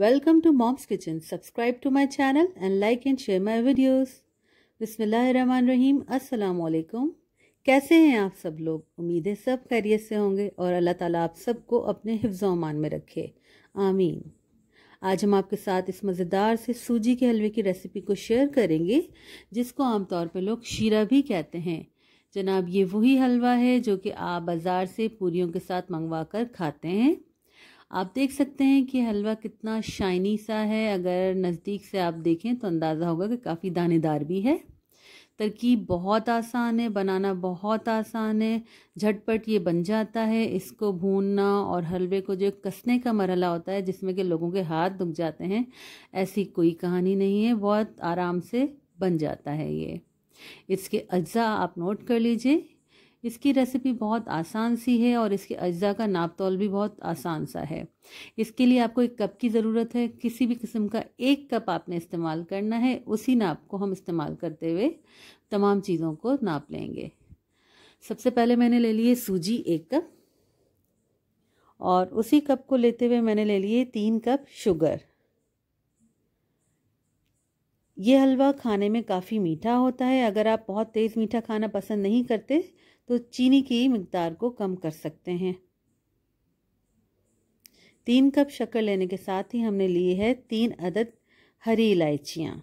Welcome to mom's kitchen subscribe to my channel and like and share my videos videos. रहीम असलकुम कैसे हैं आप सब लोग उम्मीद है सब खैरियत से होंगे और अल्लाह ताला आप सबको अपने हिफ्ज़ अमान में रखे आमीन आज हम आपके साथ इस मज़ेदार से सूजी के हलवे की रेसिपी को शेयर करेंगे जिसको आमतौर पर लोग शीरा भी कहते हैं जनाब ये वही हलवा है जो कि आप बाज़ार से पूरीों के साथ मंगवा कर खाते हैं आप देख सकते हैं कि हलवा कितना शाइनी सा है अगर नज़दीक से आप देखें तो अंदाज़ा होगा कि काफ़ी दानेदार भी है तरकीब बहुत आसान है बनाना बहुत आसान है झटपट ये बन जाता है इसको भूनना और हलवे को जो कसने का मरहला होता है जिसमें कि लोगों के हाथ दुख जाते हैं ऐसी कोई कहानी नहीं है बहुत आराम से बन जाता है ये इसके अज्जा आप नोट कर लीजिए इसकी रेसिपी बहुत आसान सी है और इसके अज्जा का नाप तोल भी बहुत आसान सा है इसके लिए आपको एक कप की ज़रूरत है किसी भी किस्म का एक कप आपने इस्तेमाल करना है उसी नाप को हम इस्तेमाल करते हुए तमाम चीज़ों को नाप लेंगे सबसे पहले मैंने ले लिए सूजी एक कप और उसी कप को लेते हुए मैंने ले लिए तीन कप शुगर ये हलवा खाने में काफ़ी मीठा होता है अगर आप बहुत तेज़ मीठा खाना पसंद नहीं करते तो चीनी की मकदार को कम कर सकते हैं तीन कप शक्कर लेने के साथ ही हमने लिए है तीन अदद हरी इलायचियाँ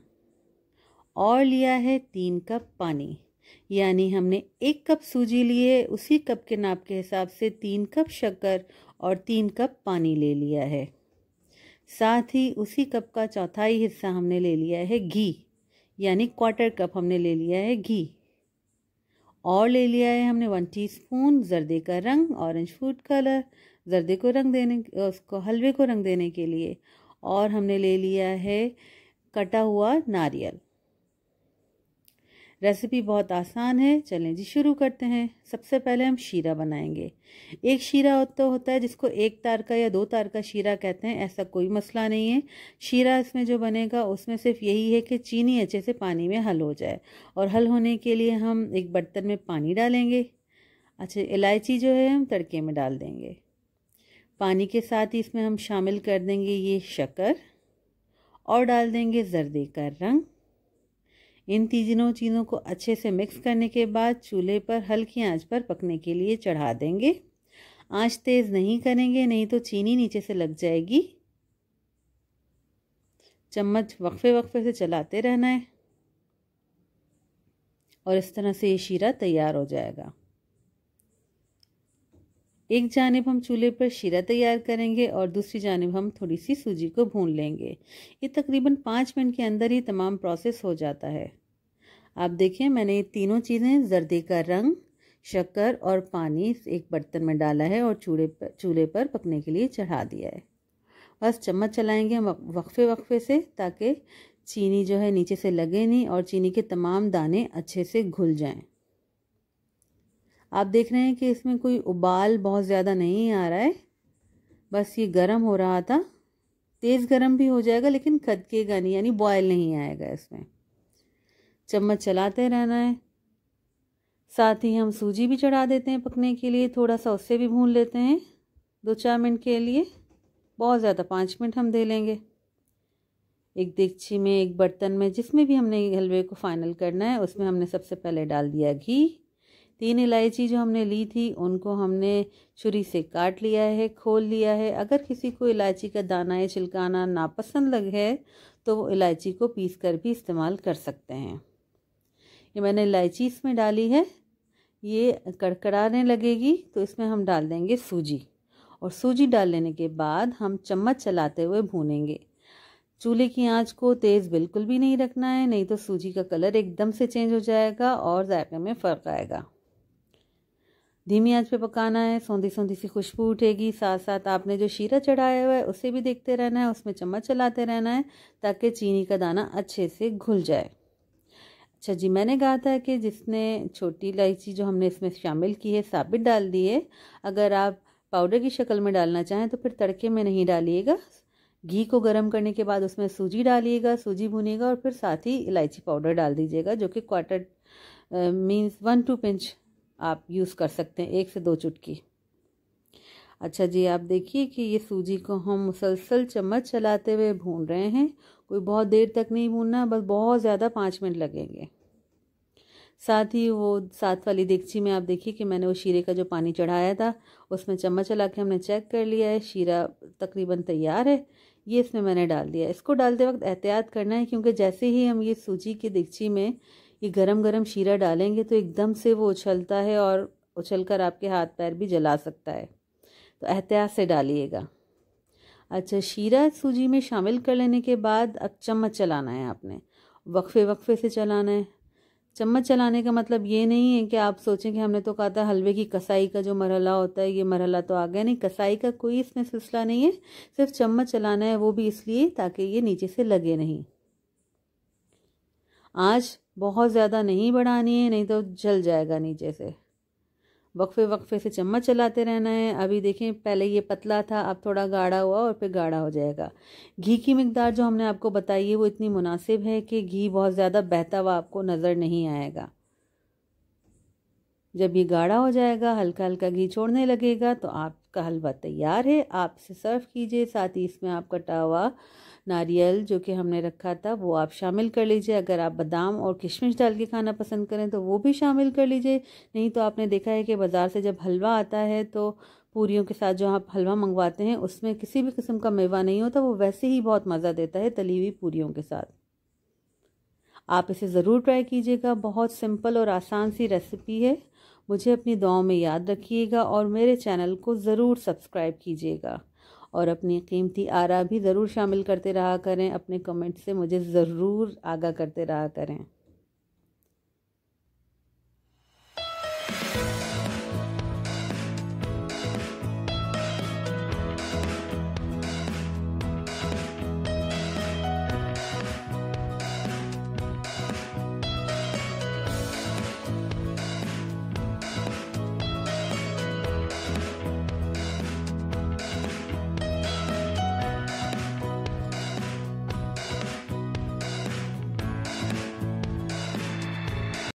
और लिया है तीन कप पानी यानी हमने एक कप सूजी लिए उसी कप के नाप के हिसाब से तीन कप शक्कर और तीन कप पानी ले लिया है साथ ही उसी कप का चौथाई हिस्सा हमने ले लिया है घी यानी क्वार्टर कप हमने ले लिया है घी और ले लिया है हमने वन टीस्पून जर्दे का रंग ऑरेंज फूड कलर जर्दे को रंग देने उसको हलवे को रंग देने के लिए और हमने ले लिया है कटा हुआ नारियल रेसिपी बहुत आसान है चलें जी शुरू करते हैं सबसे पहले हम शीरा बनाएंगे एक शीरा तो होता है जिसको एक तार का या दो तार का शीरा कहते हैं ऐसा कोई मसला नहीं है शीरा इसमें जो बनेगा उसमें सिर्फ यही है कि चीनी अच्छे से पानी में हल हो जाए और हल होने के लिए हम एक बर्तन में पानी डालेंगे अच्छा इलायची जो है हम तड़के में डाल देंगे पानी के साथ ही इसमें हम शामिल कर देंगे ये शक्कर और डाल देंगे जर्दे का रंग इन तीनों चीज़ों को अच्छे से मिक्स करने के बाद चूल्हे पर हल्की आंच पर पकने के लिए चढ़ा देंगे आंच तेज़ नहीं करेंगे नहीं तो चीनी नीचे से लग जाएगी चम्मच वक्फे वक्फे से चलाते रहना है और इस तरह से ये शीरा तैयार हो जाएगा एक जानब हम चूल्हे पर शीरा तैयार करेंगे और दूसरी जानब हम थोड़ी सी सूजी को भून लेंगे ये तकरीबन पाँच मिनट के अंदर ही तमाम प्रोसेस हो जाता है आप देखें मैंने तीनों चीज़ें जर्दे का रंग शक्कर और पानी एक बर्तन में डाला है और चूल्हे पर चूल्हे पर पकने के लिए चढ़ा दिया है बस चम्मच चलाएंगे हम वक्फे वक्फे से ताकि चीनी जो है नीचे से लगे नहीं और चीनी के तमाम दाने अच्छे से घुल जाएं आप देख रहे हैं कि इसमें कोई उबाल बहुत ज़्यादा नहीं आ रहा है बस ये गर्म हो रहा था तेज़ गर्म भी हो जाएगा लेकिन खदकेगा नहीं यानी बॉयल नहीं आएगा इसमें चम्मच चलाते रहना है साथ ही हम सूजी भी चढ़ा देते हैं पकने के लिए थोड़ा सा उससे भी भून लेते हैं दो चार मिनट के लिए बहुत ज़्यादा पाँच मिनट हम दे लेंगे एक देगची में एक बर्तन में जिसमें भी हमने हलवे को फाइनल करना है उसमें हमने सबसे पहले डाल दिया घी तीन इलायची जो हमने ली थी उनको हमने छुरी से काट लिया है खोल लिया है अगर किसी को इलायची का दाना या छिलकाना नापसंद लगे तो वो इलायची को पीस कर भी इस्तेमाल कर सकते हैं ये मैंने इलायची इसमें डाली है ये कड़कड़ाने लगेगी तो इसमें हम डाल देंगे सूजी और सूजी डाल लेने के बाद हम चम्मच चलाते हुए भूनेंगे चूल्हे की आंच को तेज़ बिल्कुल भी नहीं रखना है नहीं तो सूजी का कलर एकदम से चेंज हो जाएगा और जायके में फ़र्क आएगा धीमी आंच पे पकाना है सौंधी सौंधी सी खुशबू उठेगी साथ साथ आपने जो शीरा चढ़ाया हुआ है उसे भी देखते रहना है उसमें चम्मच चलाते रहना है ताकि चीनी का दाना अच्छे से घुल जाए अच्छा जी मैंने कहा था कि जिसने छोटी इलायची जो हमने इसमें शामिल की है साबित डाल दी है अगर आप पाउडर की शक्ल में डालना चाहें तो फिर तड़के में नहीं डालिएगा घी को गर्म करने के बाद उसमें सूजी डालिएगा सूजी भुनिएगा और फिर साथ ही इलायची पाउडर डाल दीजिएगा जो कि quarter means one two pinch आप यूज़ कर सकते हैं एक से दो चुटकी अच्छा जी आप देखिए कि ये सूजी को हम मुसलसल चम्मच चलाते हुए भून रहे हैं कोई बहुत देर तक नहीं भूनना बस बहुत ज़्यादा पाँच मिनट लगेंगे साथ ही वो साथ वाली देगची में आप देखिए कि मैंने वो शीरे का जो पानी चढ़ाया था उसमें चम्मच चला के हमने चेक कर लिया है शीरा तकरीबन तैयार है ये इसमें मैंने डाल दिया इसको डालते वक्त एहतियात करना है क्योंकि जैसे ही हम ये सूजी की दिगची में ये गरम गरम शीरा डालेंगे तो एकदम से वो उछलता है और उछल कर आपके हाथ पैर भी जला सकता है तो एहतियात से डालिएगा अच्छा शीरा सूजी में शामिल कर लेने के बाद अब चम्मच चलाना है आपने वक्फे वक्फे से चलाना है चम्मच चलाने का मतलब ये नहीं है कि आप सोचें कि हमने तो कहा था हलवे की कसाई का जो मरहला होता है ये मरहला तो आ गया नहीं कसाई का कोई इसमें सिलसिला नहीं है सिर्फ चम्मच चलाना है वो भी इसलिए ताकि ये नीचे से लगे नहीं आज बहुत ज़्यादा नहीं बढ़ानी है नहीं तो जल जाएगा नीचे से वक्फे वक्फे से चम्मच चलाते रहना है अभी देखें पहले ये पतला था अब थोड़ा गाढ़ा हुआ और फिर गाढ़ा हो जाएगा घी की मकदार जो हमने आपको बताई है वो इतनी मुनासिब है कि घी बहुत ज़्यादा बहता हुआ आपको नज़र नहीं आएगा जब ये गाढ़ा हो जाएगा हल्का हल्का घी छोड़ने लगेगा तो आपका हलवा तैयार है आप इसे सर्व कीजिए साथ ही इसमें आप कटा हुआ नारियल जो कि हमने रखा था वो आप शामिल कर लीजिए अगर आप बादाम और किशमिश डाल के खाना पसंद करें तो वो भी शामिल कर लीजिए नहीं तो आपने देखा है कि बाज़ार से जब हलवा आता है तो पूरियों के साथ जो आप हलवा मंगवाते हैं उसमें किसी भी किस्म का मेवा नहीं होता वो वैसे ही बहुत मज़ा देता है तली हुई पूरीों के साथ आप इसे ज़रूर ट्राई कीजिएगा बहुत सिंपल और आसान सी रेसिपी है मुझे अपनी दुआओं में याद रखिएगा और मेरे चैनल को ज़रूर सब्सक्राइब कीजिएगा और अपनी कीमती आरा भी ज़रूर शामिल करते रहा करें अपने कमेंट से मुझे ज़रूर आगा करते रहा करें